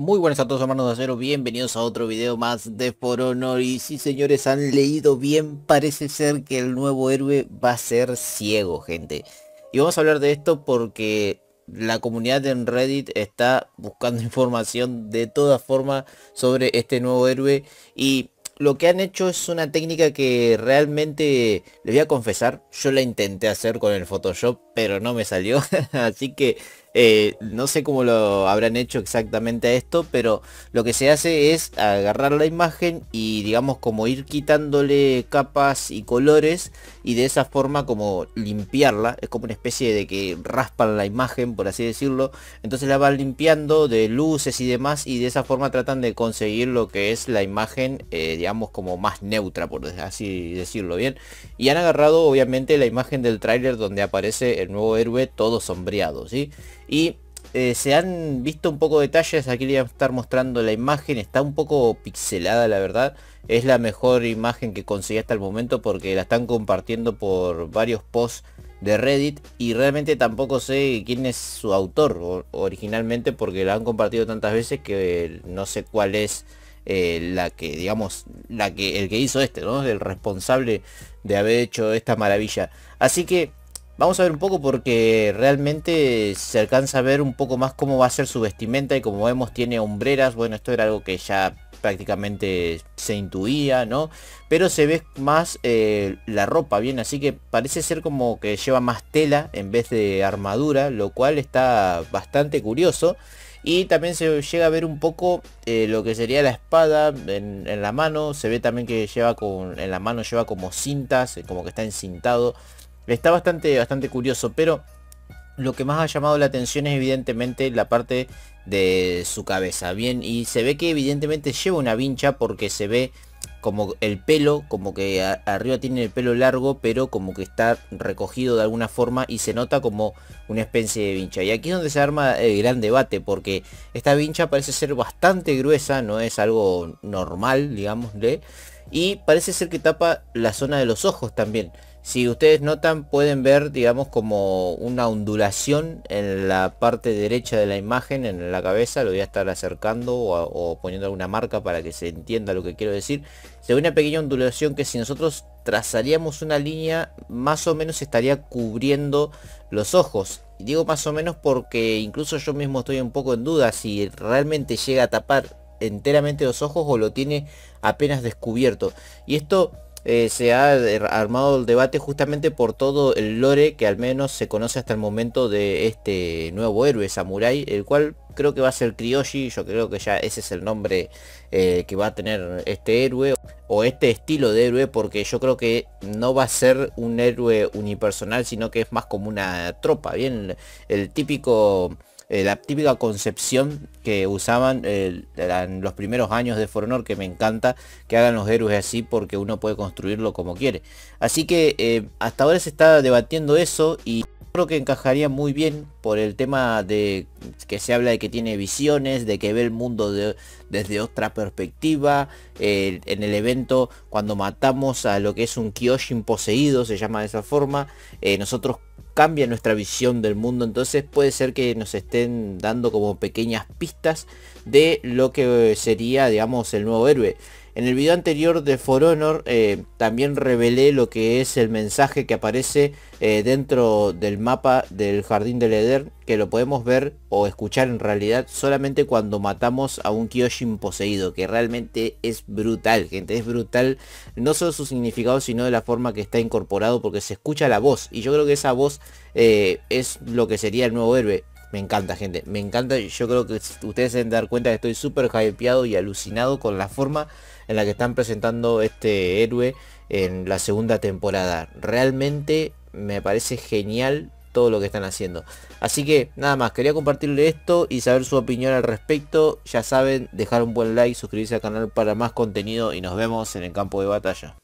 Muy buenas a todos hermanos de acero, bienvenidos a otro video más de For Honor Y si señores han leído bien, parece ser que el nuevo héroe va a ser ciego gente Y vamos a hablar de esto porque la comunidad en Reddit está buscando información de todas formas sobre este nuevo héroe Y lo que han hecho es una técnica que realmente, les voy a confesar, yo la intenté hacer con el Photoshop pero no me salió Así que eh, no sé cómo lo habrán hecho exactamente a esto, pero lo que se hace es agarrar la imagen y digamos como ir quitándole capas y colores y de esa forma como limpiarla. Es como una especie de que raspan la imagen, por así decirlo. Entonces la van limpiando de luces y demás y de esa forma tratan de conseguir lo que es la imagen, eh, digamos como más neutra, por así decirlo bien. Y han agarrado obviamente la imagen del tráiler donde aparece el nuevo héroe todo sombreado, ¿sí? Y eh, se han visto un poco detalles, aquí le voy a estar mostrando la imagen, está un poco pixelada la verdad, es la mejor imagen que conseguí hasta el momento porque la están compartiendo por varios posts de Reddit y realmente tampoco sé quién es su autor originalmente porque la han compartido tantas veces que eh, no sé cuál es eh, la que digamos la que el que hizo este no el responsable de haber hecho esta maravilla así que Vamos a ver un poco porque realmente se alcanza a ver un poco más cómo va a ser su vestimenta y como vemos tiene hombreras. Bueno, esto era algo que ya prácticamente se intuía, ¿no? Pero se ve más eh, la ropa bien, así que parece ser como que lleva más tela en vez de armadura, lo cual está bastante curioso. Y también se llega a ver un poco eh, lo que sería la espada en, la mano. Se ve también que lleva con, en la mano lleva como cintas, eh, como que está encintado. Está bastante, bastante curioso, pero lo que más ha llamado la atención es evidentemente la parte de su cabeza. Bien, y se ve que evidentemente lleva una vincha porque se ve como el pelo, como que arriba tiene el pelo largo, pero como que está recogido de alguna forma y se nota como una especie de vincha. Y aquí es donde se arma el gran debate, porque esta vincha parece ser bastante gruesa, no es algo normal, digamos, de y parece ser que tapa la zona de los ojos también. Si ustedes notan pueden ver digamos como una ondulación en la parte derecha de la imagen, en la cabeza, lo voy a estar acercando o, poniendo alguna marca para que se entienda lo que quiero decir. Se ve una pequeña ondulación que si nosotros trazaríamos una línea más o menos estaría cubriendo los ojos. Y digo más o menos porque incluso yo mismo estoy un poco en duda si realmente llega a tapar enteramente los ojos o lo tiene apenas descubierto. Y esto eh, se ha armado el debate justamente por todo el lore que al menos se conoce hasta el momento de este nuevo héroe samurai, el cual creo que va a ser Kriyoshi yo creo que ya ese es el nombre eh, que va a tener este héroe o este estilo de héroe porque yo creo que no va a ser un héroe unipersonal sino que es más como una tropa, bien el típico eh, la típica concepción que usaban en eh, los primeros años de For Honor, que me encanta que hagan los héroes así porque uno puede construirlo como quiere. Así que eh, hasta ahora se está debatiendo eso y creo que encajaría muy bien por el tema de que se habla de que tiene visiones, de que ve el mundo desde otra perspectiva. en el evento, cuando matamos a lo que es un Kyojin poseído, se llama de esa forma, nosotros cambia nuestra visión del mundo, entonces puede ser que nos estén dando como pequeñas pistas de lo que sería, digamos, el nuevo héroe. En el video anterior de For Honor eh, también revelé lo que es el mensaje que aparece eh, dentro del mapa del Jardín del Eder, que lo podemos ver o escuchar en realidad solamente cuando matamos a un Kyoshin poseído, que realmente es brutal, gente, es brutal no solo su significado, sino de la forma que está incorporado, porque se escucha la voz, y yo creo que esa voz eh, es lo que sería el nuevo héroe. Me encanta, gente. Me encanta. Yo creo que ustedes se deben dar cuenta que estoy súper hypeado y alucinado con la forma en la que están presentando este héroe en la segunda temporada. Realmente me parece genial todo lo que están haciendo. Así que nada más, quería compartirle esto y saber su opinión al respecto. Ya saben, dejar un buen like, suscribirse al canal para más contenido y nos vemos en el campo de batalla.